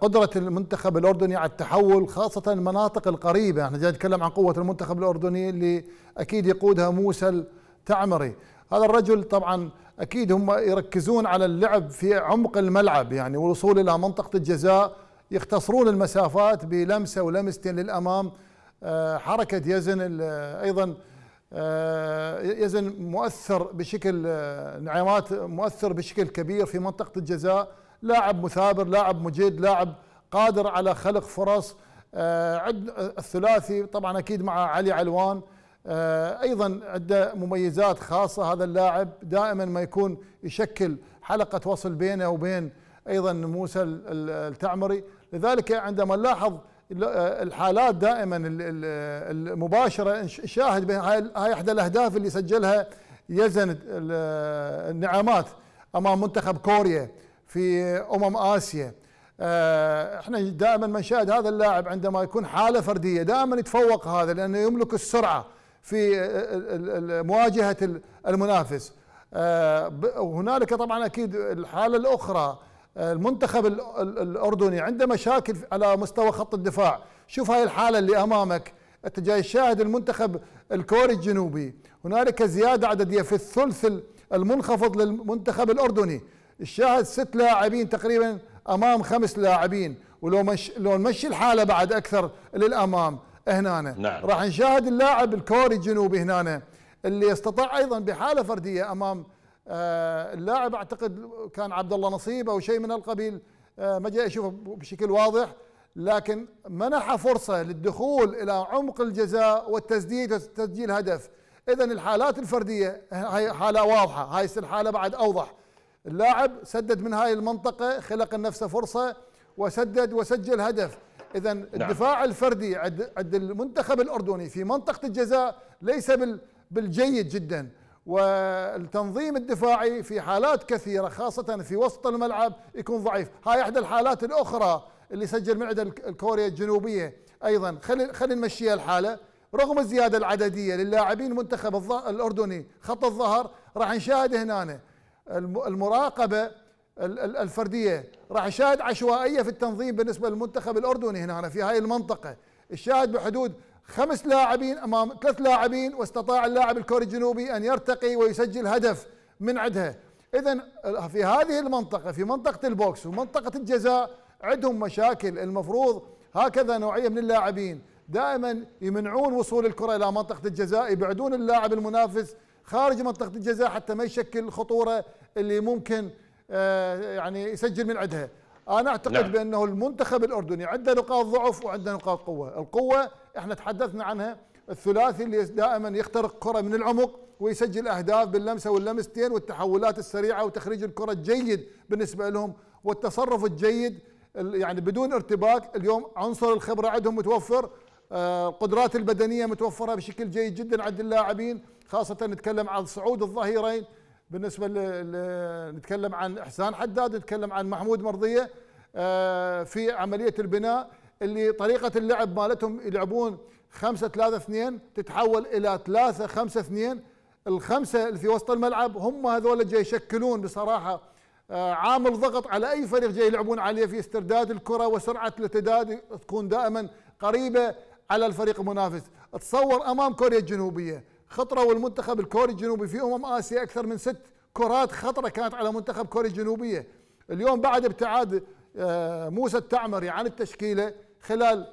قدرة المنتخب الأردني على التحول خاصة المناطق القريبة احنا جاي نتكلم عن قوة المنتخب الأردني اللي أكيد يقودها موسى التعمري هذا الرجل طبعا أكيد هم يركزون على اللعب في عمق الملعب يعني والوصول إلى منطقة الجزاء يختصرون المسافات بلمسة ولمستين للأمام آه، حركة يزن أيضا آه، يزن مؤثر بشكل آه، نعيمات مؤثر بشكل كبير في منطقة الجزاء لاعب مثابر لاعب مجيد لاعب قادر على خلق فرص آه، عد الثلاثي طبعا اكيد مع علي علوان آه، ايضا عنده مميزات خاصه هذا اللاعب دائما ما يكون يشكل حلقه وصل بينه وبين ايضا موسى التعمري لذلك عندما نلاحظ آه، الحالات دائما المباشره شاهد هاي احدى الاهداف اللي سجلها يزن النعامات امام منتخب كوريا في امم اسيا آه، احنا دائما ما نشاهد هذا اللاعب عندما يكون حاله فرديه دائما يتفوق هذا لانه يملك السرعه في مواجهه المنافس آه، وهنالك طبعا اكيد الحاله الاخرى المنتخب الاردني عنده مشاكل على مستوى خط الدفاع شوف هاي الحاله اللي امامك انت جاي تشاهد المنتخب الكوري الجنوبي هنالك زياده عدديه في الثلث المنخفض للمنتخب الاردني الشاهد ست لاعبين تقريبا امام خمس لاعبين ولو مش لو نمشي الحاله بعد اكثر للامام هنا نعم. راح نشاهد اللاعب الكوري الجنوبي هنا اللي استطاع ايضا بحاله فرديه امام آه، اللاعب اعتقد كان عبد الله نصيب او شيء من القبيل آه، ما جاء اشوفه بشكل واضح لكن منح فرصه للدخول الى عمق الجزاء والتسديد وتسجيل هدف اذا الحالات الفرديه هي حاله واضحه هاي الحاله بعد اوضح اللاعب سدد من هاي المنطقة خلق لنفسه فرصة وسدد وسجل هدف إذا نعم. الدفاع الفردي عند المنتخب الأردني في منطقة الجزاء ليس بالجيد جدا والتنظيم الدفاعي في حالات كثيرة خاصة في وسط الملعب يكون ضعيف هاي إحدى الحالات الأخرى اللي سجل معدة الكوريا الجنوبية أيضا خلي, خلي نمشيها الحالة رغم الزيادة العددية للاعبين المنتخب الأردني خط الظهر راح نشاهد هنا المراقبه الفرديه راح يشاهد عشوائيه في التنظيم بالنسبه للمنتخب الاردني هنا في هاي المنطقه الشاهد بحدود خمس لاعبين امام ثلاث لاعبين واستطاع اللاعب الكوري الجنوبي ان يرتقي ويسجل هدف من عندها اذا في هذه المنطقه في منطقه البوكس ومنطقه الجزاء عندهم مشاكل المفروض هكذا نوعيه من اللاعبين دائما يمنعون وصول الكره الى منطقه الجزاء يبعدون اللاعب المنافس خارج منطقه الجزاء حتى ما يشكل الخطوره اللي ممكن آه، يعني يسجل من عندها انا اعتقد لا. نعم. بانه المنتخب الاردني عنده نقاط ضعف وعنده نقاط قوه القوه احنا تحدثنا عنها الثلاثي اللي دائما يخترق كره من العمق ويسجل اهداف باللمسه واللمستين والتحولات السريعه وتخريج الكره الجيد بالنسبه لهم والتصرف الجيد يعني بدون ارتباك اليوم عنصر الخبره عندهم متوفر القدرات آه، البدنيه متوفره بشكل جيد جدا عند اللاعبين خاصه نتكلم عن صعود الظهيرين بالنسبه ل... نتكلم عن احسان حداد نتكلم عن محمود مرضيه آه، في عمليه البناء اللي طريقه اللعب مالتهم يلعبون 5 3 2 تتحول الى 3 5 2 الخمسه اللي في وسط الملعب هم هذول جاي يشكلون بصراحه آه، عامل ضغط على اي فريق جاي يلعبون عليه في استرداد الكره وسرعه الارتداد تكون دائما قريبه على الفريق المنافس تصور امام كوريا الجنوبيه خطره والمنتخب الكوري الجنوبي في امم اسيا اكثر من ست كرات خطره كانت على منتخب كوريا الجنوبيه اليوم بعد ابتعاد آه، موسى التعمري عن التشكيله خلال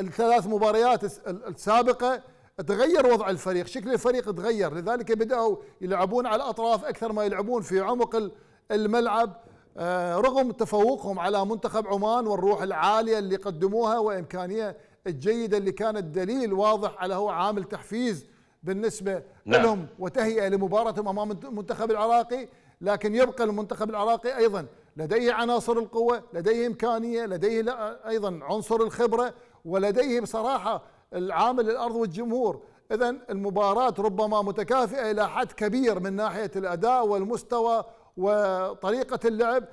الثلاث مباريات السابقه تغير وضع الفريق شكل الفريق تغير لذلك بدأوا يلعبون على الأطراف أكثر ما يلعبون في عمق الملعب آه، رغم تفوقهم على منتخب عمان والروح العالية اللي قدموها وإمكانية الجيدة اللي كانت دليل واضح على هو عامل تحفيز بالنسبة نعم. لهم وتهيئة لمباراتهم أمام المنتخب العراقي لكن يبقى المنتخب العراقي أيضا لديه عناصر القوة لديه إمكانية لديه أيضا عنصر الخبرة ولديه بصراحة العامل الأرض والجمهور إذا المباراة ربما متكافئة إلى حد كبير من ناحية الأداء والمستوى وطريقة اللعب